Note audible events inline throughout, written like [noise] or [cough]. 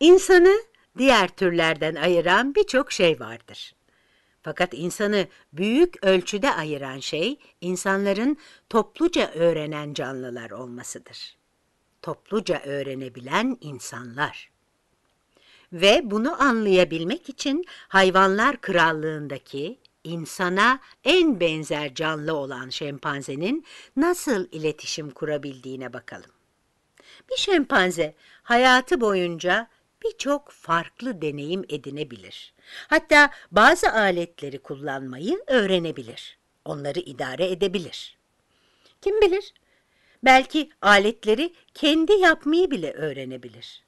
İnsanı diğer türlerden ayıran birçok şey vardır. Fakat insanı büyük ölçüde ayıran şey insanların topluca öğrenen canlılar olmasıdır. Topluca öğrenebilen insanlar. Ve bunu anlayabilmek için hayvanlar krallığındaki insana en benzer canlı olan şempanzenin nasıl iletişim kurabildiğine bakalım. Bir şempanze hayatı boyunca birçok farklı deneyim edinebilir. Hatta bazı aletleri kullanmayı öğrenebilir. Onları idare edebilir. Kim bilir? Belki aletleri kendi yapmayı bile öğrenebilir.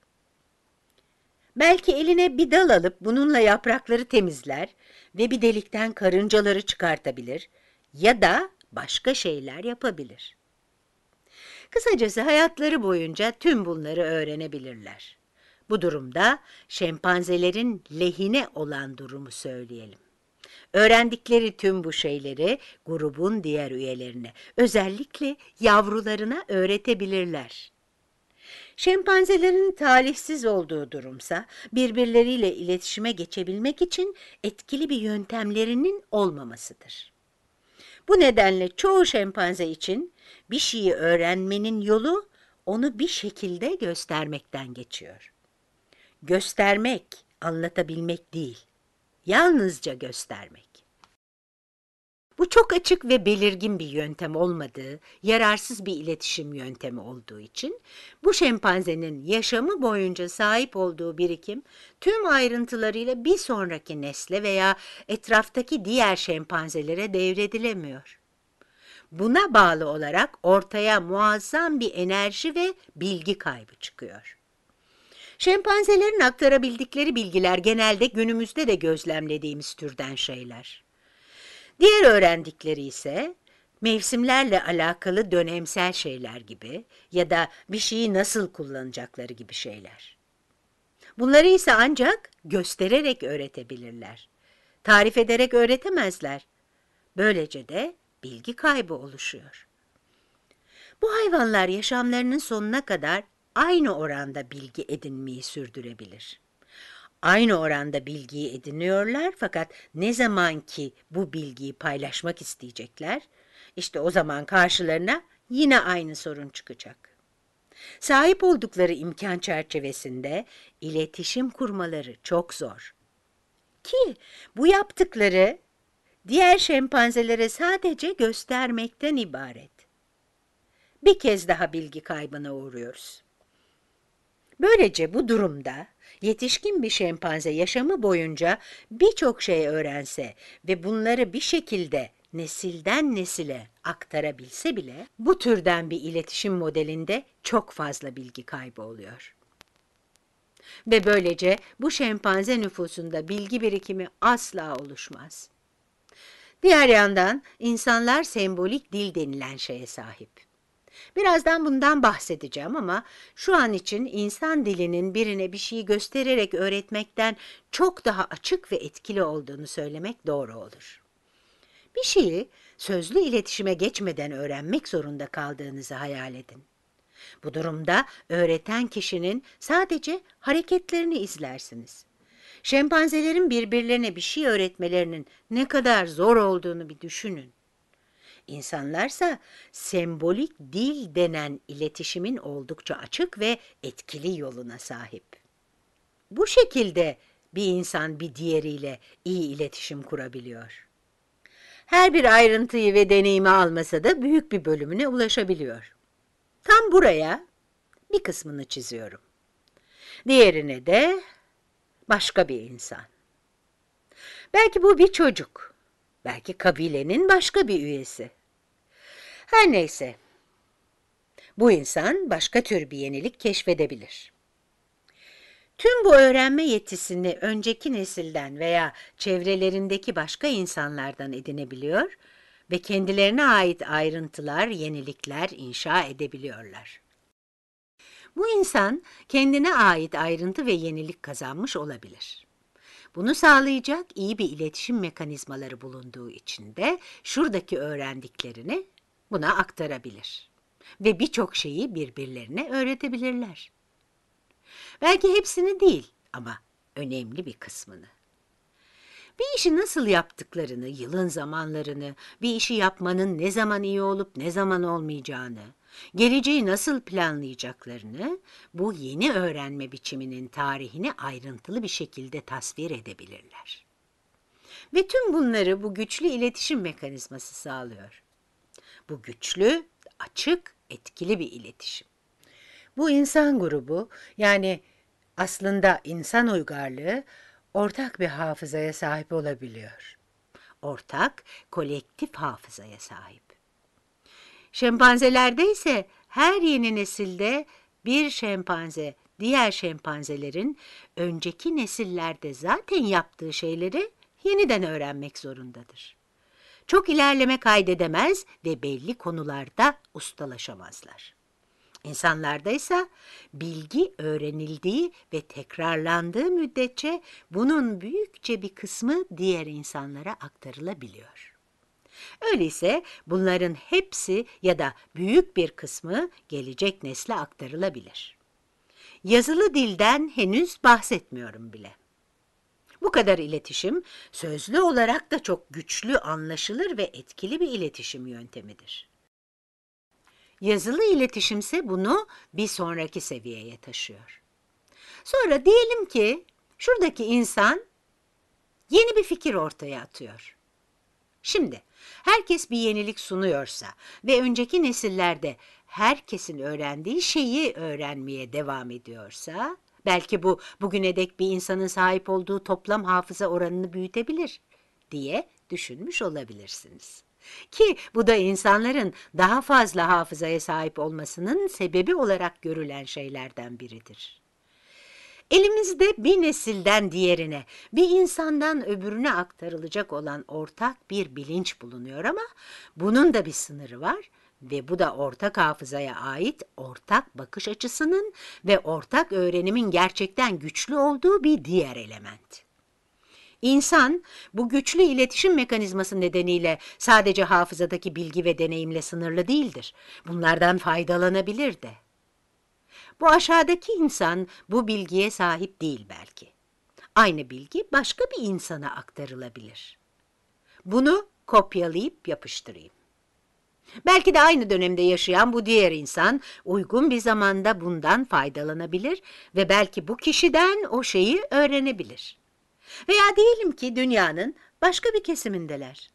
Belki eline bir dal alıp bununla yaprakları temizler ve bir delikten karıncaları çıkartabilir ya da başka şeyler yapabilir. Kısacası hayatları boyunca tüm bunları öğrenebilirler. Bu durumda şempanzelerin lehine olan durumu söyleyelim. Öğrendikleri tüm bu şeyleri grubun diğer üyelerine, özellikle yavrularına öğretebilirler. Şempanzelerin talihsiz olduğu durumsa birbirleriyle iletişime geçebilmek için etkili bir yöntemlerinin olmamasıdır. Bu nedenle çoğu şempanze için bir şeyi öğrenmenin yolu onu bir şekilde göstermekten geçiyor göstermek, anlatabilmek değil, yalnızca göstermek. Bu çok açık ve belirgin bir yöntem olmadığı, yararsız bir iletişim yöntemi olduğu için bu şempanzenin yaşamı boyunca sahip olduğu birikim tüm ayrıntılarıyla bir sonraki nesle veya etraftaki diğer şempanzelere devredilemiyor. Buna bağlı olarak ortaya muazzam bir enerji ve bilgi kaybı çıkıyor. Şempanzelerin aktarabildikleri bilgiler genelde günümüzde de gözlemlediğimiz türden şeyler. Diğer öğrendikleri ise mevsimlerle alakalı dönemsel şeyler gibi ya da bir şeyi nasıl kullanacakları gibi şeyler. Bunları ise ancak göstererek öğretebilirler. Tarif ederek öğretemezler. Böylece de bilgi kaybı oluşuyor. Bu hayvanlar yaşamlarının sonuna kadar aynı oranda bilgi edinmeyi sürdürebilir. Aynı oranda bilgiyi ediniyorlar fakat ne zaman ki bu bilgiyi paylaşmak isteyecekler, işte o zaman karşılarına yine aynı sorun çıkacak. Sahip oldukları imkan çerçevesinde iletişim kurmaları çok zor. Ki bu yaptıkları diğer şempanzelere sadece göstermekten ibaret. Bir kez daha bilgi kaybına uğruyoruz. Böylece bu durumda yetişkin bir şempanze yaşamı boyunca birçok şey öğrense ve bunları bir şekilde nesilden nesile aktarabilse bile bu türden bir iletişim modelinde çok fazla bilgi kaybı oluyor. Ve böylece bu şempanze nüfusunda bilgi birikimi asla oluşmaz. Diğer yandan insanlar sembolik dil denilen şeye sahip. Birazdan bundan bahsedeceğim ama şu an için insan dilinin birine bir şeyi göstererek öğretmekten çok daha açık ve etkili olduğunu söylemek doğru olur. Bir şeyi sözlü iletişime geçmeden öğrenmek zorunda kaldığınızı hayal edin. Bu durumda öğreten kişinin sadece hareketlerini izlersiniz. Şempanzelerin birbirlerine bir şey öğretmelerinin ne kadar zor olduğunu bir düşünün insanlarsa sembolik dil denen iletişimin oldukça açık ve etkili yoluna sahip. Bu şekilde bir insan bir diğeriyle iyi iletişim kurabiliyor. Her bir ayrıntıyı ve deneyimi almasa da büyük bir bölümüne ulaşabiliyor. Tam buraya bir kısmını çiziyorum. Diğerine de başka bir insan. Belki bu bir çocuk, belki kabilenin başka bir üyesi. Her neyse. Bu insan başka tür bir yenilik keşfedebilir. Tüm bu öğrenme yetisini önceki nesilden veya çevrelerindeki başka insanlardan edinebiliyor ve kendilerine ait ayrıntılar, yenilikler inşa edebiliyorlar. Bu insan kendine ait ayrıntı ve yenilik kazanmış olabilir. Bunu sağlayacak iyi bir iletişim mekanizmaları bulunduğu için de şuradaki öğrendiklerini buna aktarabilir ve birçok şeyi birbirlerine öğretebilirler. Belki hepsini değil ama önemli bir kısmını. Bir işi nasıl yaptıklarını, yılın zamanlarını, bir işi yapmanın ne zaman iyi olup ne zaman olmayacağını, geleceği nasıl planlayacaklarını, bu yeni öğrenme biçiminin tarihini ayrıntılı bir şekilde tasvir edebilirler. Ve tüm bunları bu güçlü iletişim mekanizması sağlıyor. Bu güçlü, açık, etkili bir iletişim. Bu insan grubu yani aslında insan uygarlığı ortak bir hafızaya sahip olabiliyor. Ortak, kolektif hafızaya sahip. Şempanzelerde ise her yeni nesilde bir şempanze diğer şempanzelerin önceki nesillerde zaten yaptığı şeyleri yeniden öğrenmek zorundadır çok ilerleme kaydedemez ve belli konularda ustalaşamazlar. İnsanlarda ise bilgi öğrenildiği ve tekrarlandığı müddetçe bunun büyükçe bir kısmı diğer insanlara aktarılabiliyor. Öyleyse bunların hepsi ya da büyük bir kısmı gelecek nesle aktarılabilir. Yazılı dilden henüz bahsetmiyorum bile. Bu kadar iletişim sözlü olarak da çok güçlü, anlaşılır ve etkili bir iletişim yöntemidir. Yazılı iletişimse bunu bir sonraki seviyeye taşıyor. Sonra diyelim ki şuradaki insan yeni bir fikir ortaya atıyor. Şimdi herkes bir yenilik sunuyorsa ve önceki nesillerde herkesin öğrendiği şeyi öğrenmeye devam ediyorsa Belki bu bugüne dek bir insanın sahip olduğu toplam hafıza oranını büyütebilir diye düşünmüş olabilirsiniz. Ki bu da insanların daha fazla hafızaya sahip olmasının sebebi olarak görülen şeylerden biridir. Elimizde bir nesilden diğerine, bir insandan öbürüne aktarılacak olan ortak bir bilinç bulunuyor ama bunun da bir sınırı var ve bu da ortak hafızaya ait ortak bakış açısının ve ortak öğrenimin gerçekten güçlü olduğu bir diğer element. İnsan bu güçlü iletişim mekanizması nedeniyle sadece hafızadaki bilgi ve deneyimle sınırlı değildir. Bunlardan faydalanabilir de. Bu aşağıdaki insan bu bilgiye sahip değil belki. Aynı bilgi başka bir insana aktarılabilir. Bunu kopyalayıp yapıştırayım. Belki de aynı dönemde yaşayan bu diğer insan uygun bir zamanda bundan faydalanabilir ve belki bu kişiden o şeyi öğrenebilir. Veya diyelim ki dünyanın başka bir kesimindeler.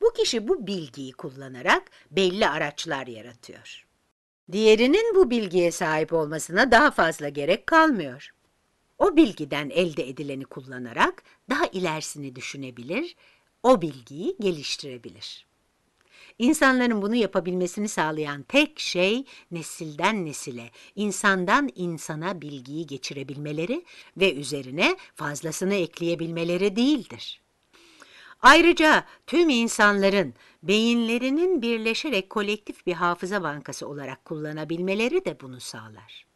Bu kişi bu bilgiyi kullanarak belli araçlar yaratıyor. Diğerinin bu bilgiye sahip olmasına daha fazla gerek kalmıyor. O bilgiden elde edileni kullanarak daha ilerisini düşünebilir, o bilgiyi geliştirebilir. İnsanların bunu yapabilmesini sağlayan tek şey nesilden nesile, insandan insana bilgiyi geçirebilmeleri ve üzerine fazlasını ekleyebilmeleri değildir. Ayrıca tüm insanların beyinlerinin birleşerek kolektif bir hafıza bankası olarak kullanabilmeleri de bunu sağlar.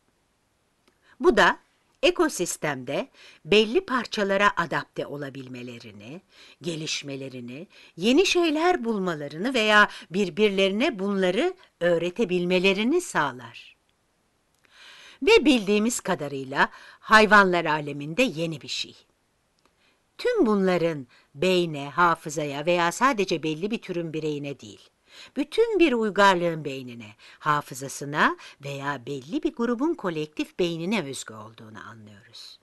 Bu da ekosistemde belli parçalara adapte olabilmelerini, gelişmelerini, yeni şeyler bulmalarını veya birbirlerine bunları öğretebilmelerini sağlar. Ve bildiğimiz kadarıyla hayvanlar aleminde yeni bir şey. Tüm bunların beyne, hafızaya veya sadece belli bir türün bireyine değil, bütün bir uygarlığın beynine, hafızasına veya belli bir grubun kolektif beynine özgü olduğunu anlıyoruz.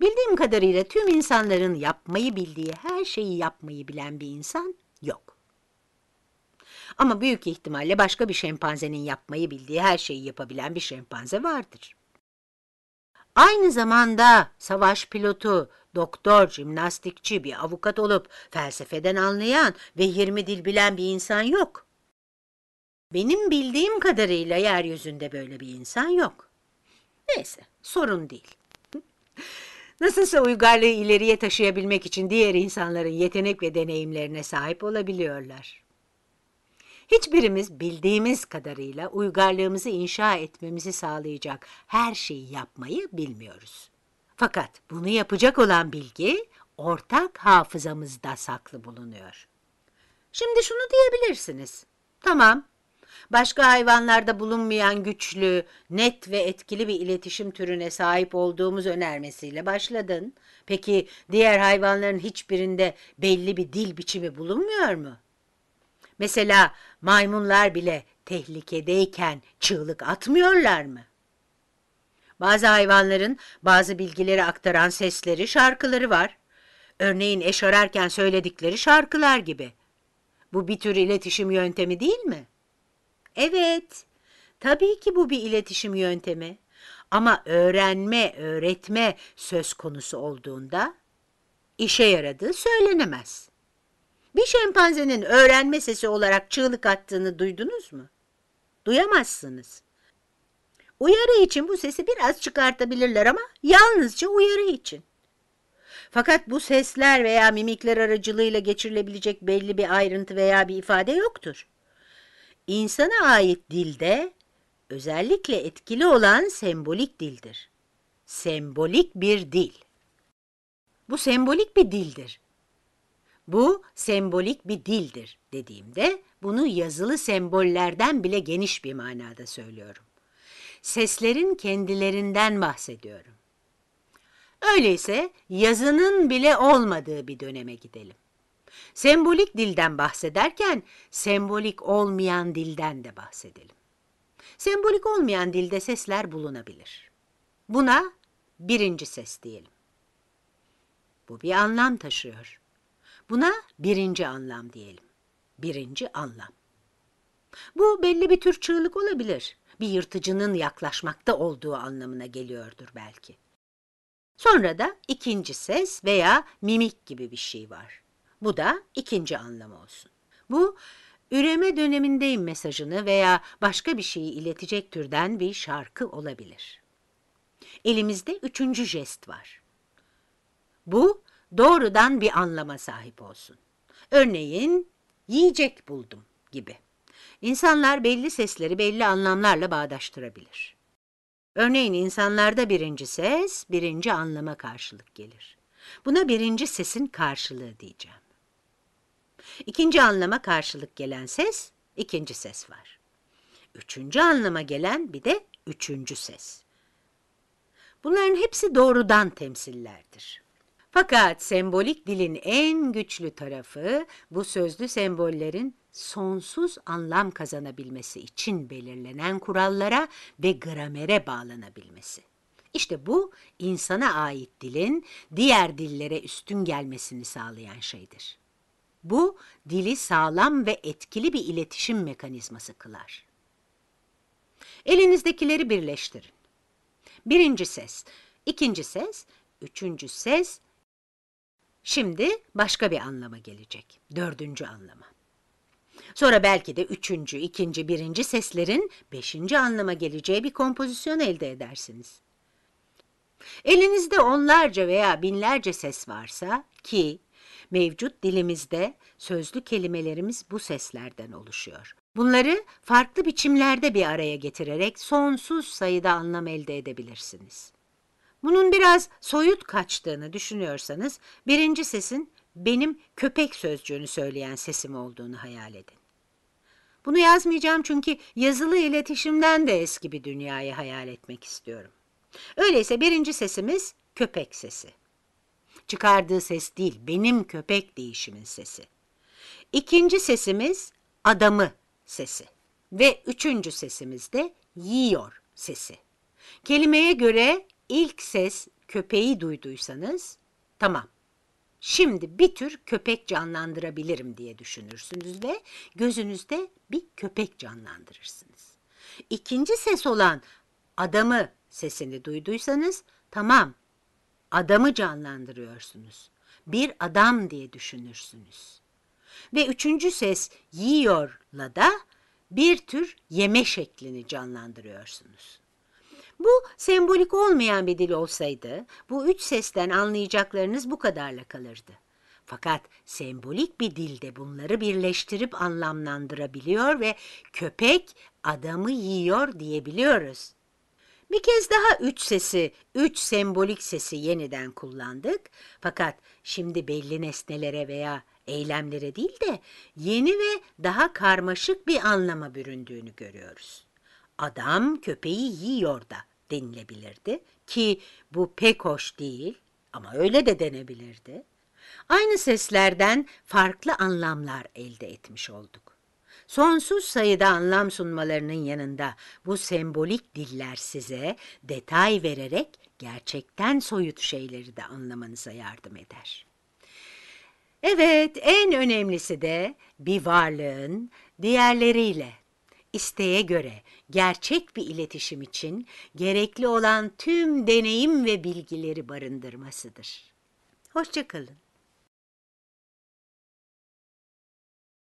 Bildiğim kadarıyla tüm insanların yapmayı bildiği her şeyi yapmayı bilen bir insan yok. Ama büyük ihtimalle başka bir şempanzenin yapmayı bildiği her şeyi yapabilen bir şempanze vardır. Aynı zamanda savaş pilotu, doktor, jimnastikçi, bir avukat olup felsefeden anlayan ve yirmi dil bilen bir insan yok. Benim bildiğim kadarıyla yeryüzünde böyle bir insan yok. Neyse, sorun değil. [laughs] Nasılsa uygarlığı ileriye taşıyabilmek için diğer insanların yetenek ve deneyimlerine sahip olabiliyorlar. Hiçbirimiz bildiğimiz kadarıyla uygarlığımızı inşa etmemizi sağlayacak her şeyi yapmayı bilmiyoruz. Fakat bunu yapacak olan bilgi ortak hafızamızda saklı bulunuyor. Şimdi şunu diyebilirsiniz. Tamam, başka hayvanlarda bulunmayan güçlü, net ve etkili bir iletişim türüne sahip olduğumuz önermesiyle başladın. Peki diğer hayvanların hiçbirinde belli bir dil biçimi bulunmuyor mu? Mesela maymunlar bile tehlikedeyken çığlık atmıyorlar mı? Bazı hayvanların bazı bilgileri aktaran sesleri, şarkıları var. Örneğin eş ararken söyledikleri şarkılar gibi. Bu bir tür iletişim yöntemi değil mi? Evet, tabii ki bu bir iletişim yöntemi. Ama öğrenme, öğretme söz konusu olduğunda işe yaradığı söylenemez. Bir şempanzenin öğrenme sesi olarak çığlık attığını duydunuz mu? Duyamazsınız. Uyarı için bu sesi biraz çıkartabilirler ama yalnızca uyarı için. Fakat bu sesler veya mimikler aracılığıyla geçirilebilecek belli bir ayrıntı veya bir ifade yoktur. İnsana ait dilde özellikle etkili olan sembolik dildir. Sembolik bir dil. Bu sembolik bir dildir. Bu sembolik bir dildir dediğimde bunu yazılı sembollerden bile geniş bir manada söylüyorum seslerin kendilerinden bahsediyorum. Öyleyse yazının bile olmadığı bir döneme gidelim. Sembolik dilden bahsederken sembolik olmayan dilden de bahsedelim. Sembolik olmayan dilde sesler bulunabilir. Buna birinci ses diyelim. Bu bir anlam taşıyor. Buna birinci anlam diyelim. Birinci anlam. Bu belli bir tür çığlık olabilir bir yırtıcının yaklaşmakta olduğu anlamına geliyordur belki. Sonra da ikinci ses veya mimik gibi bir şey var. Bu da ikinci anlamı olsun. Bu üreme dönemindeyim mesajını veya başka bir şeyi iletecek türden bir şarkı olabilir. Elimizde üçüncü jest var. Bu doğrudan bir anlama sahip olsun. Örneğin yiyecek buldum gibi. İnsanlar belli sesleri belli anlamlarla bağdaştırabilir. Örneğin insanlarda birinci ses, birinci anlama karşılık gelir. Buna birinci sesin karşılığı diyeceğim. İkinci anlama karşılık gelen ses, ikinci ses var. Üçüncü anlama gelen bir de üçüncü ses. Bunların hepsi doğrudan temsillerdir. Fakat sembolik dilin en güçlü tarafı bu sözlü sembollerin sonsuz anlam kazanabilmesi için belirlenen kurallara ve gramere bağlanabilmesi. İşte bu insana ait dilin diğer dillere üstün gelmesini sağlayan şeydir. Bu dili sağlam ve etkili bir iletişim mekanizması kılar. Elinizdekileri birleştirin. Birinci ses, ikinci ses, üçüncü ses, şimdi başka bir anlama gelecek, dördüncü anlama. Sonra belki de üçüncü, ikinci, birinci seslerin beşinci anlama geleceği bir kompozisyon elde edersiniz. Elinizde onlarca veya binlerce ses varsa ki mevcut dilimizde sözlü kelimelerimiz bu seslerden oluşuyor. Bunları farklı biçimlerde bir araya getirerek sonsuz sayıda anlam elde edebilirsiniz. Bunun biraz soyut kaçtığını düşünüyorsanız birinci sesin benim köpek sözcüğünü söyleyen sesim olduğunu hayal edin. Bunu yazmayacağım çünkü yazılı iletişimden de eski bir dünyayı hayal etmek istiyorum. Öyleyse birinci sesimiz köpek sesi. Çıkardığı ses değil, benim köpek değişimin sesi. İkinci sesimiz adamı sesi. Ve üçüncü sesimiz de yiyor sesi. Kelimeye göre ilk ses köpeği duyduysanız tamam Şimdi bir tür köpek canlandırabilirim diye düşünürsünüz ve gözünüzde bir köpek canlandırırsınız. İkinci ses olan adamı sesini duyduysanız tamam adamı canlandırıyorsunuz. Bir adam diye düşünürsünüz. Ve üçüncü ses yiyorla da bir tür yeme şeklini canlandırıyorsunuz. Bu sembolik olmayan bir dil olsaydı bu üç sesten anlayacaklarınız bu kadarla kalırdı. Fakat sembolik bir dilde bunları birleştirip anlamlandırabiliyor ve köpek adamı yiyor diyebiliyoruz. Bir kez daha üç sesi, üç sembolik sesi yeniden kullandık. Fakat şimdi belli nesnelere veya eylemlere değil de yeni ve daha karmaşık bir anlama büründüğünü görüyoruz adam köpeği yiyor da denilebilirdi ki bu pek hoş değil ama öyle de denebilirdi. Aynı seslerden farklı anlamlar elde etmiş olduk. Sonsuz sayıda anlam sunmalarının yanında bu sembolik diller size detay vererek gerçekten soyut şeyleri de anlamanıza yardım eder. Evet, en önemlisi de bir varlığın diğerleriyle isteğe göre gerçek bir iletişim için gerekli olan tüm deneyim ve bilgileri barındırmasıdır. Hoşçakalın.